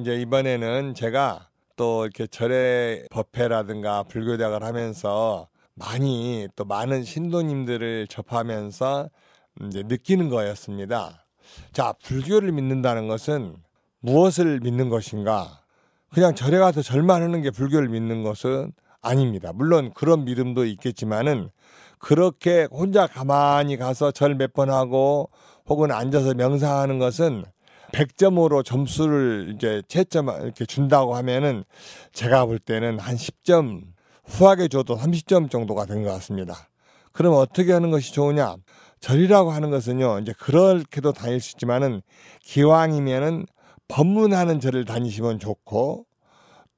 이제 이번에는 제가 또 이렇게 절의 법회라든가 불교대학을 하면서 많이 또 많은 신도님들을 접하면서 이제 느끼는 거였습니다. 자, 불교를 믿는다는 것은 무엇을 믿는 것인가? 그냥 절에 가서 절만 하는 게 불교를 믿는 것은 아닙니다. 물론 그런 믿음도 있겠지만은 그렇게 혼자 가만히 가서 절 몇 번 하고 혹은 앉아서 명상하는 것은 100점으로 점수를 이제 채점 이렇게 준다고 하면은 제가 볼 때는 한 10점 후하게 줘도 30점 정도가 된 것 같습니다. 그럼 어떻게 하는 것이 좋으냐? 절이라고 하는 것은요, 이제 그렇게도 다닐 수 있지만은 기왕이면은 법문하는 절을 다니시면 좋고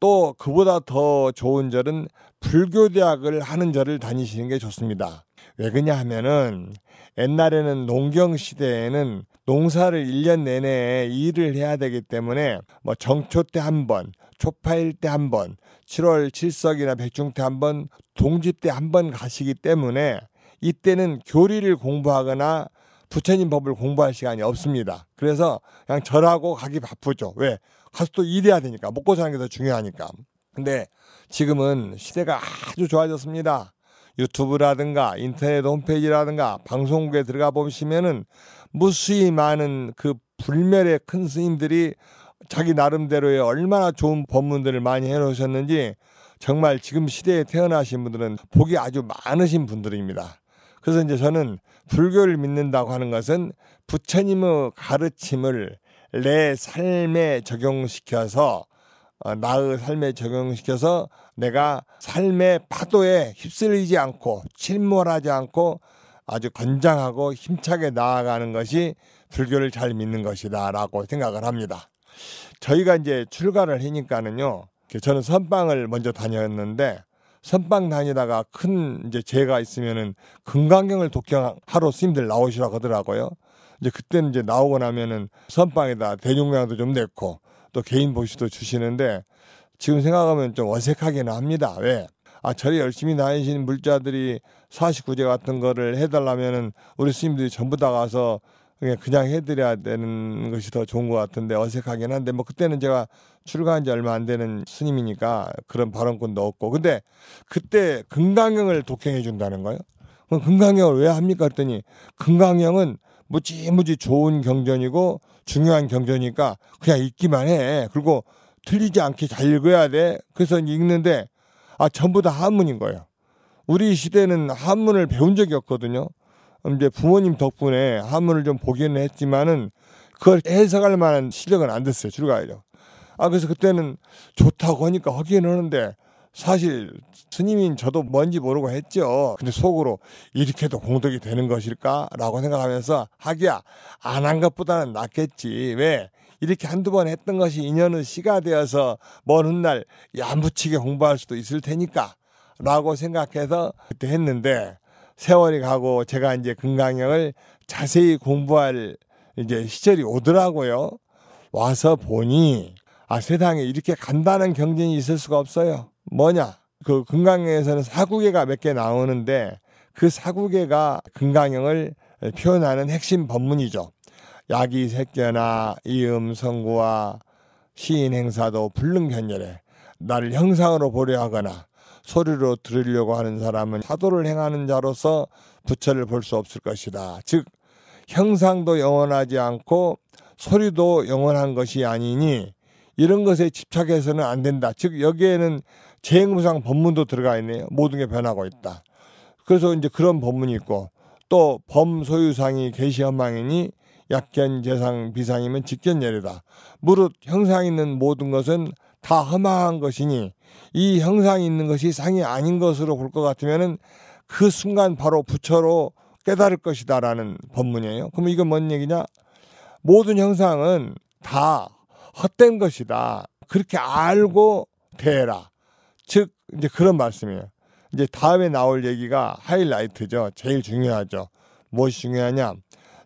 또 그보다 더 좋은 절은 불교 대학을 하는 절을 다니시는 게 좋습니다. 왜 그냐 하면은 옛날에는 농경 시대에는 농사를 1년 내내 일을 해야 되기 때문에 뭐 정초 때 한 번, 초파일 때 한 번, 7월 칠석이나 백중 때 한 번, 동지 때 한 번 가시기 때문에 이때는 교리를 공부하거나 부처님 법을 공부할 시간이 없습니다. 그래서 그냥 절하고 가기 바쁘죠. 왜? 가수도 일해야 되니까 먹고 사는 게 더 중요하니까. 근데 지금은 시대가 아주 좋아졌습니다. 유튜브라든가 인터넷 홈페이지라든가 방송국에 들어가 보시면은 무수히 많은 그 불멸의 큰 스님들이 자기 나름대로의 얼마나 좋은 법문들을 많이 해놓으셨는지 정말 지금 시대에 태어나신 분들은 복이 아주 많으신 분들입니다. 그래서 이제 저는 불교를 믿는다고 하는 것은 부처님의 가르침을 내 삶에 적용시켜서 어, 나의 삶에 적용시켜서 내가 삶의 파도에 휩쓸리지 않고 침몰하지 않고 아주 건장하고 힘차게 나아가는 것이 불교를 잘 믿는 것이다라고 생각을 합니다. 저희가 이제 출가를 하니까는요. 저는 선방을 먼저 다녔는데 선방 다니다가 큰 이제 재가 있으면은 금강경을 독경하러 스님들 나오시라고 하더라고요. 이제 그때는 이제 나오고 나면은 선방에다 대중량도 좀 냈고 또 개인 보시도 주시는데 지금 생각하면 좀 어색하긴 합니다. 왜? 아, 저리 열심히 다니시는 물자들이 49제 같은 거를 해달라면은 우리 스님들이 전부 다 가서 그냥, 그냥 해드려야 되는 것이 더 좋은 것 같은데 어색하긴 한데 뭐 그때는 제가 출가한 지 얼마 안 되는 스님이니까 그런 발언권도 없고 근데 그때 금강경을 독행해 준다는 거예요. 그럼 금강경을 왜 합니까? 그랬더니 금강경은 무지무지 좋은 경전이고 중요한 경전이니까 그냥 읽기만 해. 그리고 틀리지 않게 잘 읽어야 돼. 그래서 읽는데 아 전부 다 한문인 거예요. 우리 시대는 한문을 배운 적이 없거든요. 이제 부모님 덕분에 한문을 좀 보기는 했지만은 그걸 해석할 만한 실력은 안 됐어요. 줄가야죠. 아 그래서 그때는 좋다고 하니까 하기는 하는데 사실 스님인 저도 뭔지 모르고 했죠. 근데 속으로 이렇게도 공덕이 되는 것일까라고 생각하면서 하기야 안 한 것보다는 낫겠지. 왜? 이렇게 한두 번 했던 것이 인연의 시가 되어서 먼 훗날 얌부치게 공부할 수도 있을 테니까 라고 생각해서 그때 했는데 세월이 가고 제가 이제 금강경을 자세히 공부할 이제 시절이 오더라고요. 와서 보니 아 세상에 이렇게 간단한 경전이 있을 수가 없어요. 뭐냐? 그 금강경에서는 사구계가 몇 개 나오는데 그 사구계가 금강경을 표현하는 핵심 법문이죠. 약이 색견나 이음 성구와 시인 행사도 불능견열에 나를 형상으로 보려 하거나 소리로 들으려고 하는 사람은 사도를 행하는 자로서 부처를 볼 수 없을 것이다. 즉 형상도 영원하지 않고 소리도 영원한 것이 아니니 이런 것에 집착해서는 안 된다. 즉 여기에는 재행무상 법문도 들어가 있네요. 모든 게 변하고 있다. 그래서 이제 그런 법문이 있고 또 범소유상이 계시현망이니 약견 재상 비상이면 직견예리다. 무릇 형상 있는 모든 것은 다 허망한 것이니 이 형상이 있는 것이 상이 아닌 것으로 볼 것 같으면은 그 순간 바로 부처로 깨달을 것이다라는 법문이에요. 그럼 이건 뭔 얘기냐? 모든 형상은 다 헛된 것이다. 그렇게 알고 대라. 즉 이제 그런 말씀이에요. 이제 다음에 나올 얘기가 하이라이트죠. 제일 중요하죠. 무엇이 중요하냐?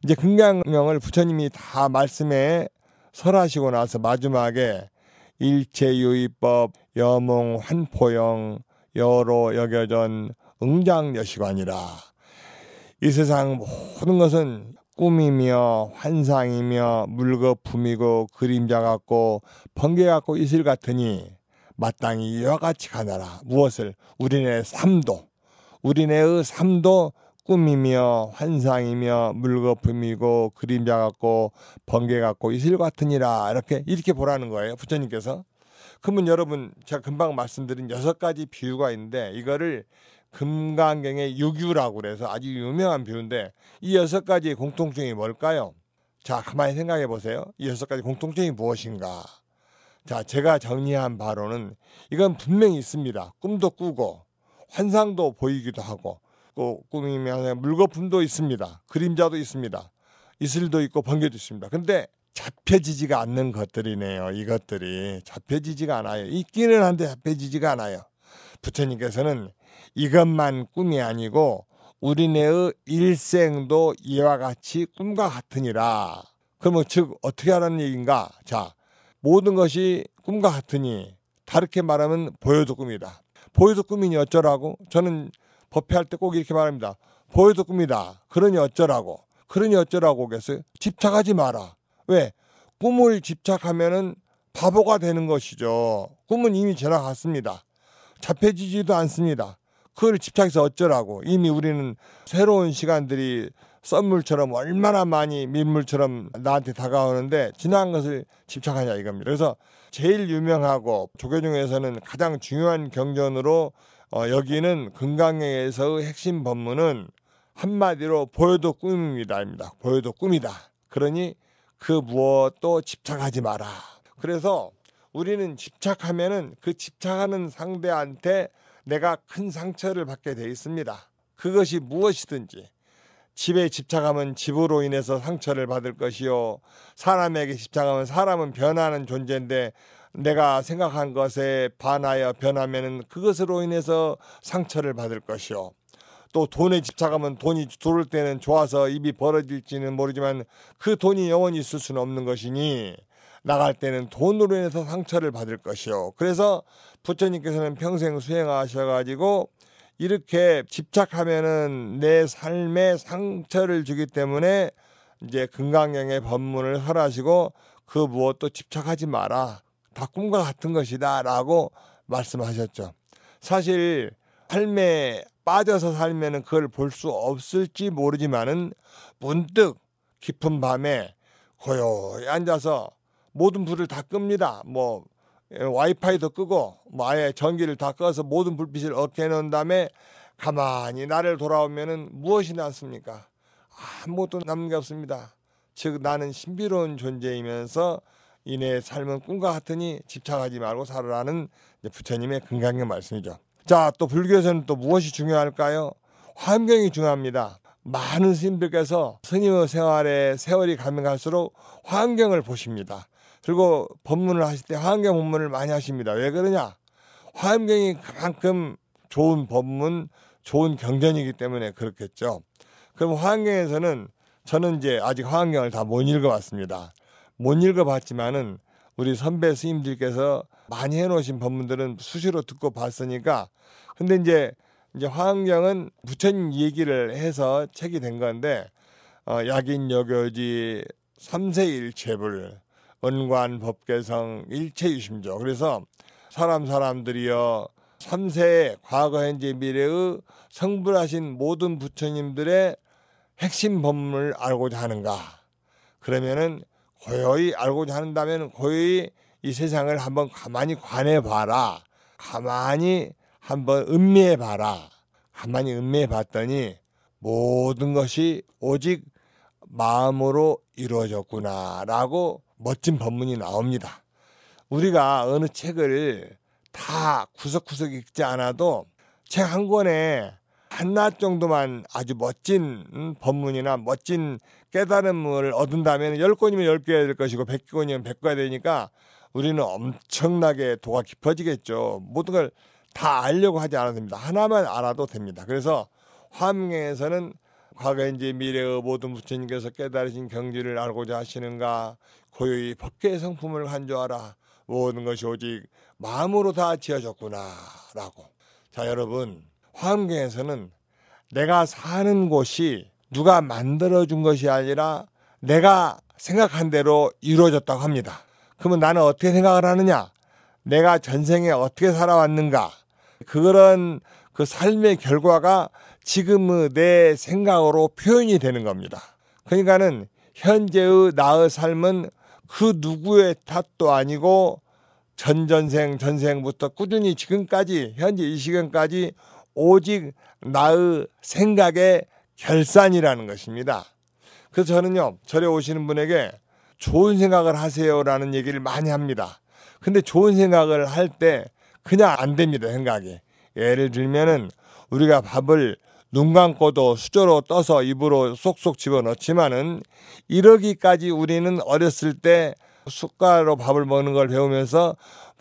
이제 금강령을 부처님이 다 말씀에 설하시고 나서 마지막에 일체유의법, 여몽, 환포영, 여로, 여겨전, 응장여시관이라. 이 세상 모든 것은 꿈이며 환상이며 물거품이고 그림자 같고 번개 같고 이슬 같으니 마땅히 이와 같이 가나라. 무엇을? 우리네 삶도, 우리네의 삶도 꿈이며 환상이며 물거품이고 그림자 같고 번개 같고 이슬 같으니라. 이렇게, 이렇게 보라는 거예요. 부처님께서. 그러면 여러분, 제가 금방 말씀드린 여섯 가지 비유가 있는데 이거를 금강경의 유규라고 그래서 아주 유명한 비유인데 이 여섯 가지의 공통점이 뭘까요? 자, 가만히 생각해 보세요. 이 여섯 가지 공통점이 무엇인가? 자, 제가 정리한 바로는 이건 분명히 있습니다. 꿈도 꾸고 환상도 보이기도 하고 또 그 꾸미면 물거품도 있습니다. 그림자도 있습니다. 이슬도 있고 번개도 있습니다. 근데 잡혀지지가 않는 것들이네요. 이것들이 잡혀지지가 않아요. 있기는 한데 잡혀지지가 않아요. 부처님께서는 이것만 꿈이 아니고 우리네의 일생도 이와 같이 꿈과 같으니라. 그러즉 어떻게 하라는 얘기인가? 자, 모든 것이 꿈과 같으니 다르게 말하면 보여도 꿈이다. 보여도 꿈이니 어쩌라고? 저는 법회할 때 꼭 이렇게 말합니다. 보여도 꿈이다. 그러니 어쩌라고? 그러니 어쩌라고 하겠어요? 집착하지 마라. 왜? 꿈을 집착하면은 바보가 되는 것이죠. 꿈은 이미 지나갔습니다. 잡혀지지도 않습니다. 그걸 집착해서 어쩌라고. 이미 우리는 새로운 시간들이 썬물처럼 얼마나 많이 민물처럼 나한테 다가오는데 지난 것을 집착하냐 이겁니다. 그래서 제일 유명하고 조교중에서는 가장 중요한 경전으로 어, 여기는 금강경에서의 핵심 법문은 한마디로 보여도 꿈입니다입니다. 보여도 꿈이다. 그러니 그 무엇도 집착하지 마라. 그래서 우리는 집착하면은 그 집착하는 상대한테 내가 큰 상처를 받게 돼 있습니다. 그것이 무엇이든지 집에 집착하면 집으로 인해서 상처를 받을 것이요. 사람에게 집착하면 사람은 변하는 존재인데 내가 생각한 것에 반하여 변하면은 그것으로 인해서 상처를 받을 것이요. 또 돈에 집착하면 돈이 들어올 때는 좋아서 입이 벌어질지는 모르지만 그 돈이 영원히 있을 수는 없는 것이니 나갈 때는 돈으로 인해서 상처를 받을 것이요. 그래서 부처님께서는 평생 수행하셔가지고 이렇게 집착하면은 내 삶에 상처를 주기 때문에 이제 금강경의 법문을 설하시고 그 무엇도 집착하지 마라. 다 꿈과 같은 것이다. 라고 말씀하셨죠. 사실 삶에 빠져서 살면은 그걸 볼 수 없을지 모르지만은 문득 깊은 밤에 고요히 앉아서 모든 불을 다 끕니다. 뭐 예, 와이파이도 끄고 뭐 아예 전기를 다 꺼서 모든 불빛을 얻게 해놓은 다음에 가만히 나를 돌아오면은 무엇이 남습니까? 아무것도 남는 게 없습니다. 즉 나는 신비로운 존재이면서 이내 삶은 꿈과 같으니 집착하지 말고 살아라는 부처님의 근간의 말씀이죠. 자, 또 불교에서는 또 무엇이 중요할까요? 환경이 중요합니다. 많은 스님들께서 스님의 생활에 세월이 가면 갈수록 환경을 보십니다. 그리고 법문을 하실 때 화엄경 법문을 많이 하십니다. 왜 그러냐? 화엄경이 그만큼 좋은 법문, 좋은 경전이기 때문에 그렇겠죠. 그럼 화엄경에서는 저는 이제 아직 화엄경을 다 못 읽어봤습니다. 못 읽어봤지만은 우리 선배 스님들께서 많이 해놓으신 법문들은 수시로 듣고 봤으니까 근데 이제 이제 화엄경은 부처님 얘기를 해서 책이 된 건데 어, 약인 여교지 삼세일체불 원관 법계성 일체이심죠. 그래서 사람 사람들이여 삼세 과거 현재 미래의 성불하신 모든 부처님들의 핵심 법문을 알고자 하는가? 그러면은 고요히 알고자 한다면 고요히 이 세상을 한번 가만히 관해 봐라. 가만히 한번 음미해 봐라. 가만히 음미해 봤더니 모든 것이 오직 마음으로 이루어졌구나라고 멋진 법문이 나옵니다. 우리가 어느 책을 다 구석구석 읽지 않아도 책 한 권에 한 낱 정도만 아주 멋진 법문이나 멋진 깨달음을 얻은다면 열권이면열개가될 것이고 백권이면백0 0가 되니까 우리는 엄청나게 도가 깊어지겠죠. 모든 걸 다 알려고 하지 않아도 됩니다. 하나만 알아도 됩니다. 그래서 화엄에서는 과거인지 미래의 모든 부처님께서 깨달으신 경지를 알고자 하시는가 고유의 법계의 성품을 간주하라 모든 것이 오직 마음으로 다 지어졌구나라고 자 여러분 화엄경에서는 내가 사는 곳이 누가 만들어준 것이 아니라 내가 생각한 대로 이루어졌다고 합니다. 그러면 나는 어떻게 생각을 하느냐? 내가 전생에 어떻게 살아왔는가? 그런 그 삶의 결과가 지금의 내 생각으로 표현이 되는 겁니다. 그러니까는 현재의 나의 삶은 그 누구의 탓도 아니고 전전생 전생부터 꾸준히 지금까지 현재 이 시간까지 오직 나의 생각의 결산이라는 것입니다. 그래서 저는요 절에 오시는 분에게 좋은 생각을 하세요라는 얘기를 많이 합니다. 근데 좋은 생각을 할 때 그냥 안 됩니다 생각이. 예를 들면은 우리가 밥을 눈 감고도 수저로 떠서 입으로 쏙쏙 집어넣지만은 이러기까지 우리는 어렸을 때 숟가락으로 밥을 먹는 걸 배우면서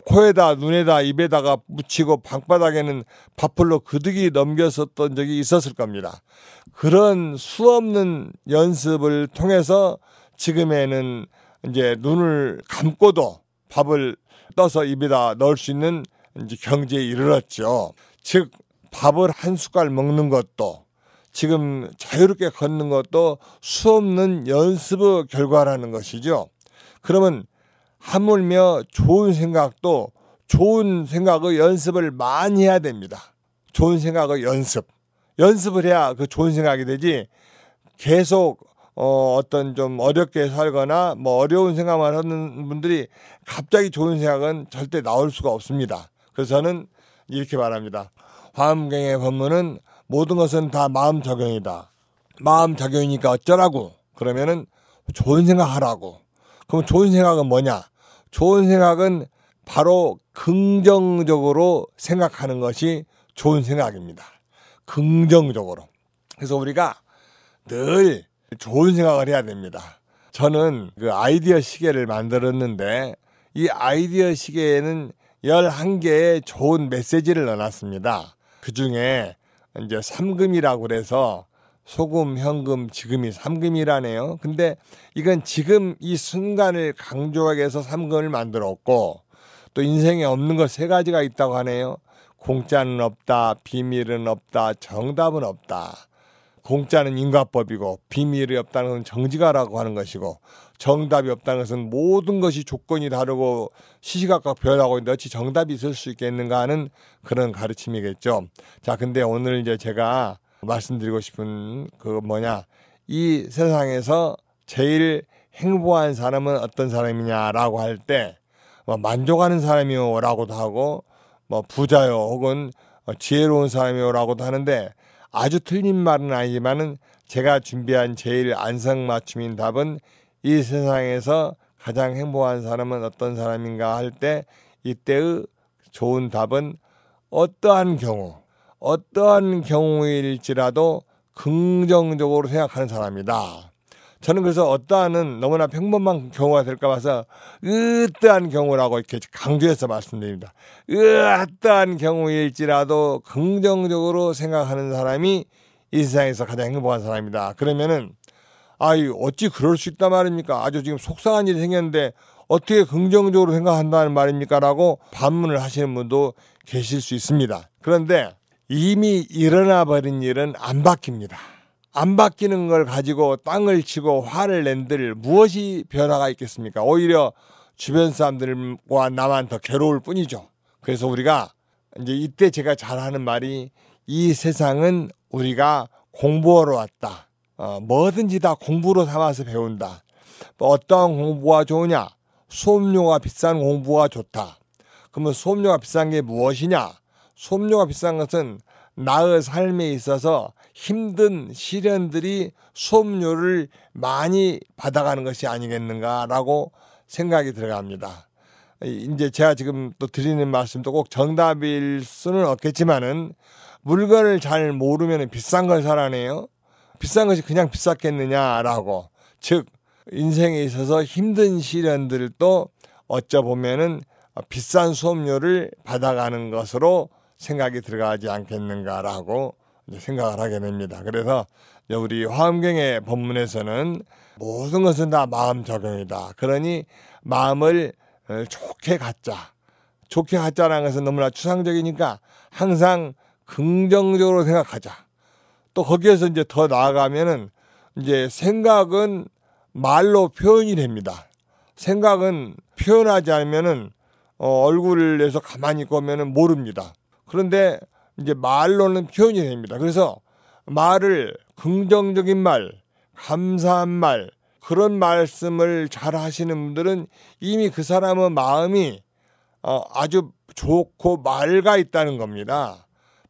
코에다 눈에다 입에다가 묻히고 방바닥에는 밥풀로 그득이 넘겼었던 적이 있었을 겁니다. 그런 수없는 연습을 통해서 지금에는 이제 눈을 감고도 밥을 떠서 입에다 넣을 수 있는 이제 경지에 이르렀죠. 즉 밥을 한 숟갈 먹는 것도 지금 자유롭게 걷는 것도 수없는 연습의 결과라는 것이죠. 그러면 하물며 좋은 생각도 좋은 생각의 연습을 많이 해야 됩니다. 좋은 생각의 연습. 연습을 해야 그 좋은 생각이 되지 계속 어, 어떤 좀 어렵게 살거나 뭐 어려운 생각만 하는 분들이 갑자기 좋은 생각은 절대 나올 수가 없습니다. 그래서 저는 이렇게 말합니다. 화엄경의 법문은 모든 것은 다 마음 작용이다. 마음 작용이니까 어쩌라고? 그러면은 좋은 생각 하라고. 그럼 좋은 생각은 뭐냐? 좋은 생각은 바로 긍정적으로 생각하는 것이 좋은 생각입니다. 긍정적으로. 그래서 우리가 늘 좋은 생각을 해야 됩니다. 저는 그 아이디어 시계를 만들었는데 이 아이디어 시계에는 1 1개의 좋은 메시지를 넣어놨습니다. 그 중에 이제 삼금이라고 그래서 소금, 현금, 지금이 삼금이라네요. 근데 이건 지금 이 순간을 강조하게해서 삼금을 만들었고 또 인생에 없는 것 세 가지가 있다고 하네요. 공짜는 없다, 비밀은 없다, 정답은 없다. 공짜는 인과법이고 비밀이 없다는 건 정지가라고 하는 것이고 정답이 없다는 것은 모든 것이 조건이 다르고 시시각각 변하고 있는데 어찌 정답이 있을 수 있겠는가 하는 그런 가르침이겠죠. 자, 근데 오늘 이제 제가 말씀드리고 싶은 그 뭐냐. 이 세상에서 제일 행복한 사람은 어떤 사람이냐라고 할때 뭐 만족하는 사람이요라고도 하고 뭐 부자요 혹은 뭐 지혜로운 사람이요라고도 하는데 아주 틀린 말은 아니지만은 제가 준비한 제일 안성맞춤인 답은 이 세상에서 가장 행복한 사람은 어떤 사람인가 할 때 이때의 좋은 답은 어떠한 경우, 어떠한 경우일지라도 긍정적으로 생각하는 사람이다. 저는 그래서 어떠한은 너무나 평범한 경우가 될까 봐서 으떠한 경우라고 이렇게 강조해서 말씀드립니다. 으떠한 경우일지라도 긍정적으로 생각하는 사람이 이 세상에서 가장 행복한 사람이다. 그러면은 아이 어찌 그럴 수 있단 말입니까? 아주 지금 속상한 일이 생겼는데 어떻게 긍정적으로 생각한다는 말입니까? 라고 반문을 하시는 분도 계실 수 있습니다. 그런데 이미 일어나 버린 일은 안 바뀝니다. 안 바뀌는 걸 가지고 땅을 치고 화를 낸들 무엇이 변화가 있겠습니까? 오히려 주변 사람들과 나만 더 괴로울 뿐이죠. 그래서 우리가 이제 이때 제가 잘하는 말이 이 세상은 우리가 공부하러 왔다. 어, 뭐든지 다 공부로 삼아서 배운다. 뭐어떠 공부가 좋으냐? 수업료가 비싼 공부가 좋다. 그러면 수업료가 비싼 게 무엇이냐? 수업료가 비싼 것은 나의 삶에 있어서 힘든 시련들이 수업료를 많이 받아가는 것이 아니겠는가라고 생각이 들어갑니다. 이제 제가 지금 또 드리는 말씀도 꼭 정답일 수는 없겠지만은 물건을 잘 모르면 비싼 걸 사라네요. 비싼 것이 그냥 비쌌겠느냐라고 즉 인생에 있어서 힘든 시련들도 어쩌 보면은 비싼 수업료를 받아가는 것으로 생각이 들어가지 않겠는가라고 생각을 하게 됩니다. 그래서 우리 화엄경의 본문에서는 모든 것은 다 마음 적용이다. 그러니 마음을 어, 좋게 갖자. 좋게 갖자라는 것은 너무나 추상적이니까 항상 긍정적으로 생각하자. 또 거기에서 이제 더 나아가면은 이제 생각은 말로 표현이 됩니다. 생각은 표현하지 않으면은 어, 얼굴을 내서 가만히 있고 하면은 모릅니다. 그런데 이제 말로는 표현이 됩니다. 그래서 말을 긍정적인 말, 감사한 말 그런 말씀을 잘 하시는 분들은 이미 그 사람의 마음이 어, 아주 좋고 맑아 있다는 겁니다.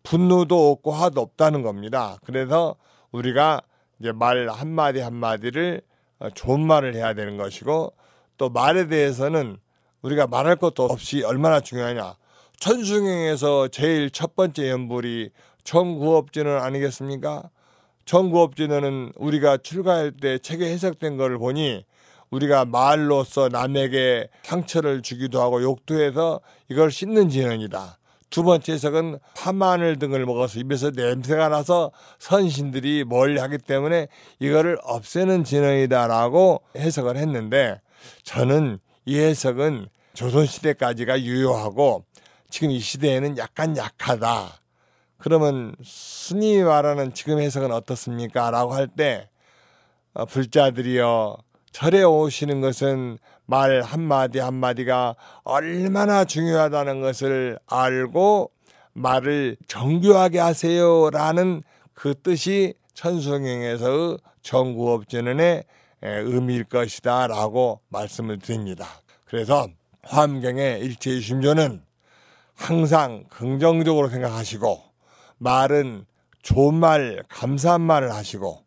분노도 없고 화도 없다는 겁니다. 그래서 우리가 이제 말 한마디 한마디를 어, 좋은 말을 해야 되는 것이고 또 말에 대해서는 우리가 말할 것도 없이 얼마나 중요하냐. 천수경에서 제일 첫 번째 연불이 천구업진은 아니겠습니까? 천구업진은 우리가 출가할 때 책에 해석된 것을 보니 우리가 말로써 남에게 상처를 주기도 하고 욕도 해서 이걸 씻는 진언이다. 두 번째 해 석은 파마늘 등을 먹어서 입에서 냄새가 나서 선신들이 멀리 하기 때문에 이거를 없애는 진흥이다라고 해석을 했는데 저는 이 해석은 조선시대까지가 유효하고 지금 이 시대에는 약간 약하다. 그러면 스님이 말하는 지금 해석은 어떻습니까? 라고 할때 어, 불자들이여 절에 오시는 것은 말 한마디 한마디가 얼마나 중요하다는 것을 알고 말을 정교하게 하세요라는 그 뜻이 천수경에서의 정구업전언의 의미일 것이다 라고 말씀을 드립니다. 그래서 화엄경의 일체의 심조는 항상 긍정적으로 생각하시고 말은 좋은 말, 감사한 말을 하시고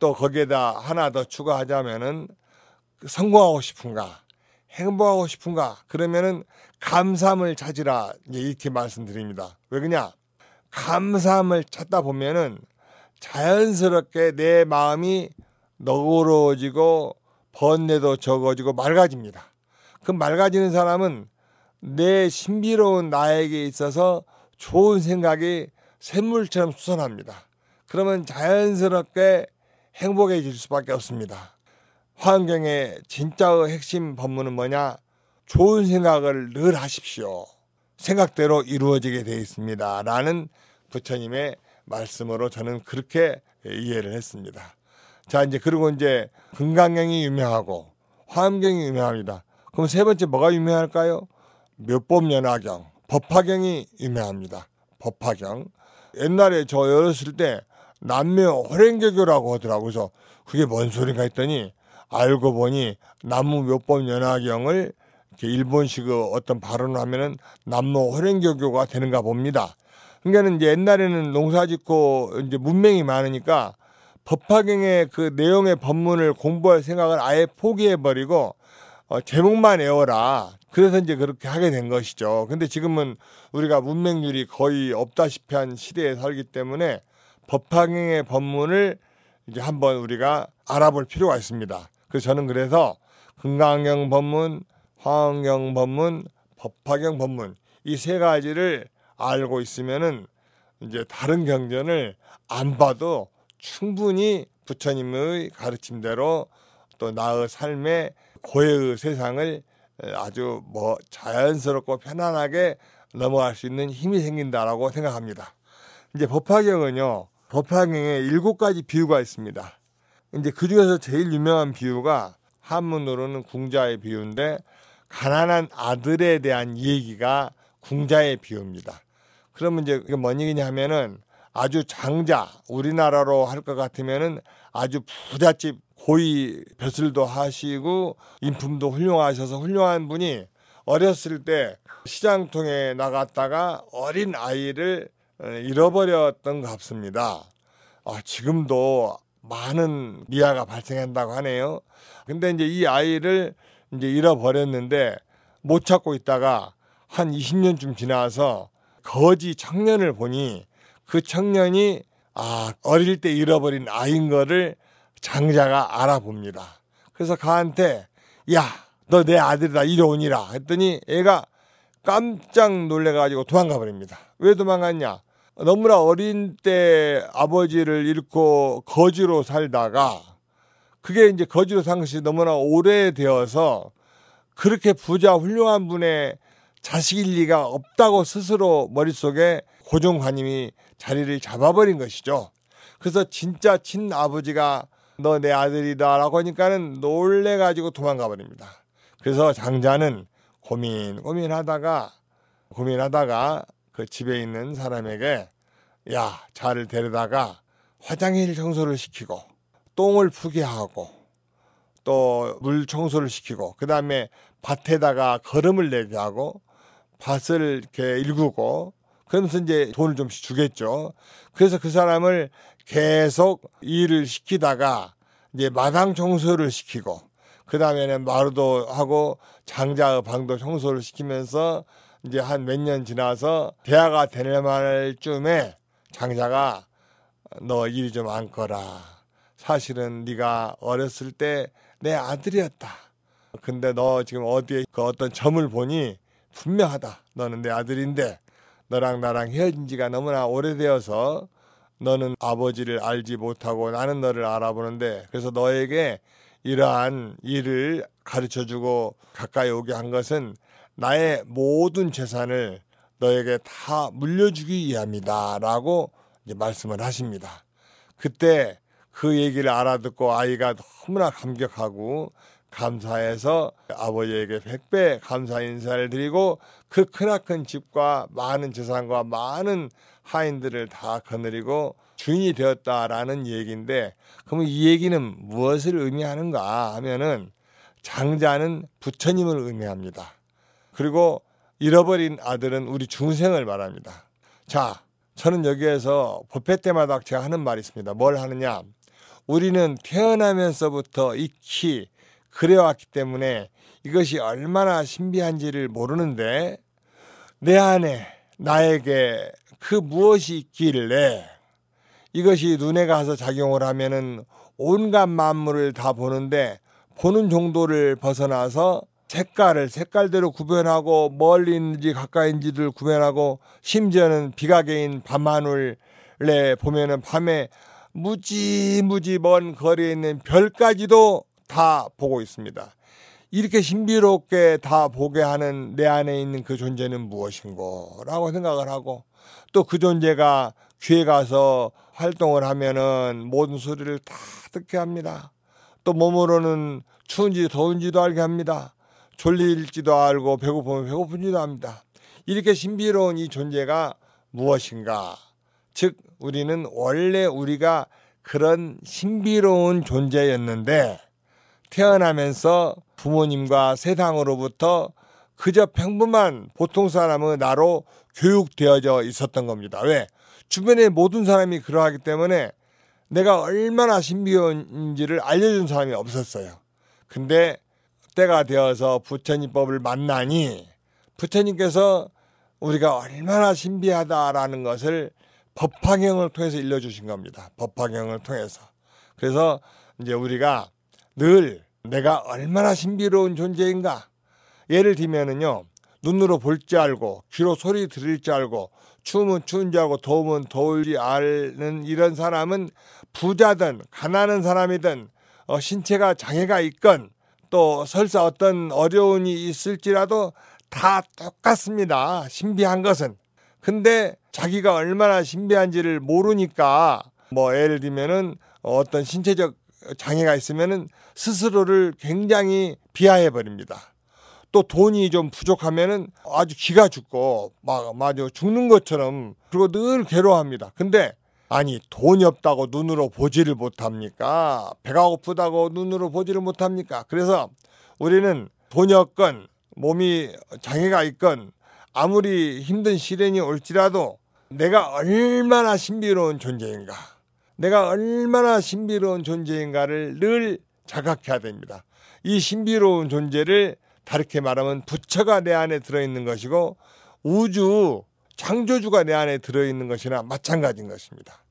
또 거기에다 하나 더 추가하자면은 성공하고 싶은가, 행복하고 싶은가, 그러면은 감사함을 찾으라 이렇게 말씀드립니다. 왜 그냐? 감사함을 찾다 보면은 자연스럽게 내 마음이 너그러워지고 번뇌도 적어지고 맑아집니다. 그 맑아지는 사람은 내 신비로운 나에게 있어서 좋은 생각이 샘물처럼 솟선합니다 그러면 자연스럽게 행복해질 수밖에 없습니다. 화환경의 진짜 핵심 법문은 뭐냐? 좋은 생각을 늘 하십시오. 생각대로 이루어지게 되어 있습니다. 라는 부처님의 말씀으로 저는 그렇게 이해를 했습니다. 자, 이제 그리고 이제 금강경이 유명하고 화엄경이 유명합니다. 그럼 세 번째 뭐가 유명할까요? 묘법연화경, 법화경이 유명합니다. 법화경. 옛날에 저 열었을 때 남묘 호랭개교라고 하더라고요. 그래서 그게 뭔 소린가 했더니 알고 보니 남무 몇번 연화경을 일본식 의 어떤 발언을 하면은 남무 허랭교교가 되는가 봅니다. 그러니까는 이제 옛날에는 농사짓고 이제 문맹이 많으니까 법화경의 그 내용의 법문을 공부할 생각을 아예 포기해버리고 어, 제목만 외워라. 그래서 이제 그렇게 하게 된 것이죠. 근데 지금은 우리가 문맹률이 거의 없다시피 한 시대에 살기 때문에 법화경의 법문을 이제 한번 우리가 알아볼 필요가 있습니다. 그 저는 그래서 금강경 법문, 화엄경 법문, 법화경 법문 이 세 가지를 알고 있으면은 이제 다른 경전을 안 봐도 충분히 부처님의 가르침대로 또 나의 삶의 고해의 세상을 아주 뭐 자연스럽고 편안하게 넘어갈 수 있는 힘이 생긴다라고 생각합니다. 이제 법화경은요, 법화경에 일곱 가지 비유가 있습니다. 이제 그 중에서 제일 유명한 비유가 한문으로는 궁자의 비유인데 가난한 아들에 대한 얘기가 궁자의 비유입니다. 그러면 이제 이게 뭔 얘기냐 면은 아주 장자 우리나라로 할 것 같으면은 아주 부잣집 고위 벼슬도 하시고 인품도 훌륭하셔서 훌륭한 분이 어렸을 때 시장통에 나갔다가 어린 아이를 잃어버렸던 것 같습니다. 아, 지금도 많은 미아가 발생한다고 하네요. 근데 이제 이 아이를 이제 잃어버렸는데 못 찾고 있다가 한 20년쯤 지나서 거지 청년을 보니 그 청년이 아, 어릴 때 잃어버린 아이인 거를 장자가 알아봅니다. 그래서 가한테 야, 너 내 아들이다. 이리 오니라. 했더니 애가 깜짝 놀래가지고 도망가 버립니다. 왜 도망갔냐? 너무나 어린 때 아버지를 잃고 거지로 살다가 그게 이제 거지로 산 것이 너무나 오래되어서 그렇게 부자 훌륭한 분의 자식일 리가 없다고 스스로 머릿속에 고정관념이 자리를 잡아버린 것이죠. 그래서 진짜 친아버지가 너 내 아들이다 라고 하니까는 놀래가지고 도망가 버립니다. 그래서 장자는 고민, 고민하다가, 고민하다가 그 집에 있는 사람에게 야, 자를 데려다가 화장실 청소를 시키고 똥을 푸게 하고 또 물 청소를 시키고 그다음에 밭에다가 걸음을 내게 하고 밭을 이렇게 일구고 그러면서 이제 돈을 좀 주겠죠. 그래서 그 사람을 계속 일을 시키다가 이제 마당 청소를 시키고 그 다음에는 마루도 하고 장자의 방도 청소를 시키면서 이제 한 몇 년 지나서 대화가 되는 말쯤에 장자가 너 일이 좀 안거라. 사실은 네가 어렸을 때 내 아들이었다. 근데 너 지금 어디에 그 어떤 점을 보니 분명하다. 너는 내 아들인데 너랑 나랑 헤어진 지가 너무나 오래되어서 너는 아버지를 알지 못하고 나는 너를 알아보는데 그래서 너에게 이러한 일을 가르쳐 주고 가까이 오게 한 것은 나의 모든 재산을 너에게 다 물려주기 위함이다라고 이제 말씀을 하십니다. 그때 그 얘기를 알아듣고 아이가 너무나 감격하고 감사해서 아버지에게 백배 감사 인사를 드리고 그 크나큰 집과 많은 재산과 많은 하인들을 다 거느리고 주인이 되었다라는 얘기인데 그러면 이 얘기는 무엇을 의미하는가 하면은 장자는 부처님을 의미합니다. 그리고 잃어버린 아들은 우리 중생을 말합니다. 자, 저는 여기에서 법회 때마다 제가 하는 말이 있습니다. 뭘 하느냐? 우리는 태어나면서부터 익히 그래왔기 때문에 이것이 얼마나 신비한지를 모르는데 내 안에 나에게 그 무엇이 있길래 이것이 눈에 가서 작용을 하면은 온갖 만물을 다 보는데 보는 정도를 벗어나서 색깔을 색깔대로 구별하고 멀리 있는지 가까이인지를 구별하고 심지어는 비가개인 밤하늘에 보면은 밤에 무지무지 먼 거리에 있는 별까지도 다 보고 있습니다. 이렇게 신비롭게 다 보게 하는 내 안에 있는 그 존재는 무엇인고라고 생각을 하고 또 그 존재가 귀에 가서 활동을 하면은 모든 소리를 다 듣게 합니다. 또 몸으로는 추운지 더운지도 알게 합니다. 졸릴지도 알고 배고프면 배고픈지도 압니다. 이렇게 신비로운 이 존재가 무엇인가? 즉 우리는 원래 우리가 그런 신비로운 존재였는데 태어나면서 부모님과 세상으로부터 그저 평범한 보통 사람의 나로 교육되어져 있었던 겁니다. 왜? 주변의 모든 사람이 그러하기 때문에 내가 얼마나 신비로운지를 알려준 사람이 없었어요. 근데 때가 되어서 부처님법을 만나니 부처님께서 우리가 얼마나 신비하다라는 것을 법화경을 통해서 일러주신 겁니다. 법화경을 통해서. 그래서 이제 우리가 늘 내가 얼마나 신비로운 존재인가. 예를 들면은요, 눈으로 볼 줄 알고, 귀로 소리 들을 줄 알고, 춤은 추운 줄 알고, 더우면 더울 줄 아는 이런 사람은 부자든, 가난한 사람이든, 어, 신체가 장애가 있건, 또 설사 어떤 어려움이 있을지라도 다 똑같습니다. 신비한 것은. 근데 자기가 얼마나 신비한지를 모르니까 뭐 예를 들면은 어떤 신체적 장애가 있으면은 스스로를 굉장히 비하해 버립니다. 또 돈이 좀 부족하면은 아주 기가 죽고 막 아주 죽는 것처럼 그리고 늘 괴로워합니다. 근데 아니 돈이 없다고 눈으로 보지를 못합니까? 배가 고프다고 눈으로 보지를 못합니까? 그래서 우리는 돈이 없건 몸이 장애가 있건 아무리 힘든 시련이 올지라도 내가 얼마나 신비로운 존재인가 내가 얼마나 신비로운 존재인가를 늘 자각해야 됩니다. 이 신비로운 존재를 다르게 말하면 부처가 내 안에 들어있는 것이고 우주 창조주가 내 안에 들어있는 것이나 마찬가지인 것입니다.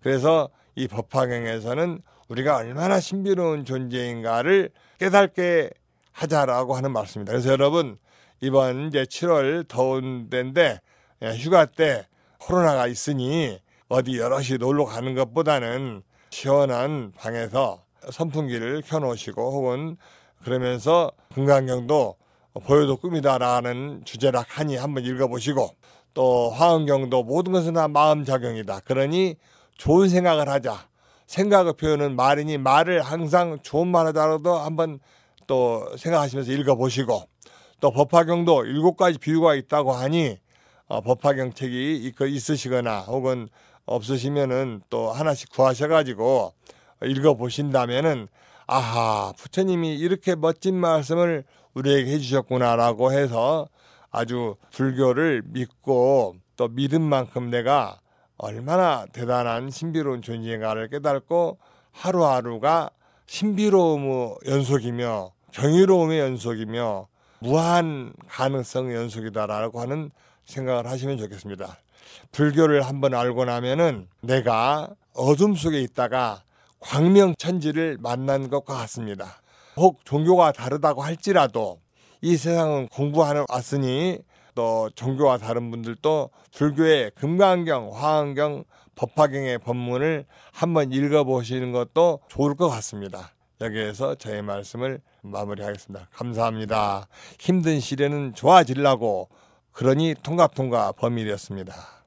그래서 이 법화경에서는 우리가 얼마나 신비로운 존재인가를 깨닫게 하자라고 하는 말씀입니다. 그래서 여러분 이번 이제 7월 더운 때인데 예, 휴가 때 코로나가 있으니 어디 여럿이 놀러 가는 것보다는 시원한 방에서 선풍기를 켜놓으시고 혹은 그러면서 금강경도 보여도 꿈이다라는 주제라 하니 한번 읽어보시고 또 화엄경도 모든 것은 다 마음 작용이다. 그러니 좋은 생각을 하자. 생각의 표현은 말이니 말을 항상 좋은 말 하더라도 한번 또 생각하시면서 읽어보시고 또 법화경도 일곱 가지 비유가 있다고 하니 어, 법화경 책이 그 있으시거나 혹은 없으시면은 또 하나씩 구하셔가지고 읽어보신다면은 아하 부처님이 이렇게 멋진 말씀을 우리에게 해주셨구나라고 해서 아주 불교를 믿고 또 믿은 만큼 내가 얼마나 대단한 신비로운 존재인가를 깨닫고 하루하루가 신비로움의 연속이며 경이로움의 연속이며 무한 가능성의 연속이다라고 하는 생각을 하시면 좋겠습니다. 불교를 한번 알고 나면은 내가 어둠 속에 있다가 광명천지를 만난 것과 같습니다. 혹 종교가 다르다고 할지라도 이 세상은 공부하러 왔으니 또 종교와 다른 분들도 불교의 금강경, 화엄경, 법화경의 법문을 한번 읽어보시는 것도 좋을 것 같습니다. 여기에서 저의 말씀을 마무리하겠습니다. 감사합니다. 힘든 시대는 좋아지려고 그러니 통갑통갑 범일이습니다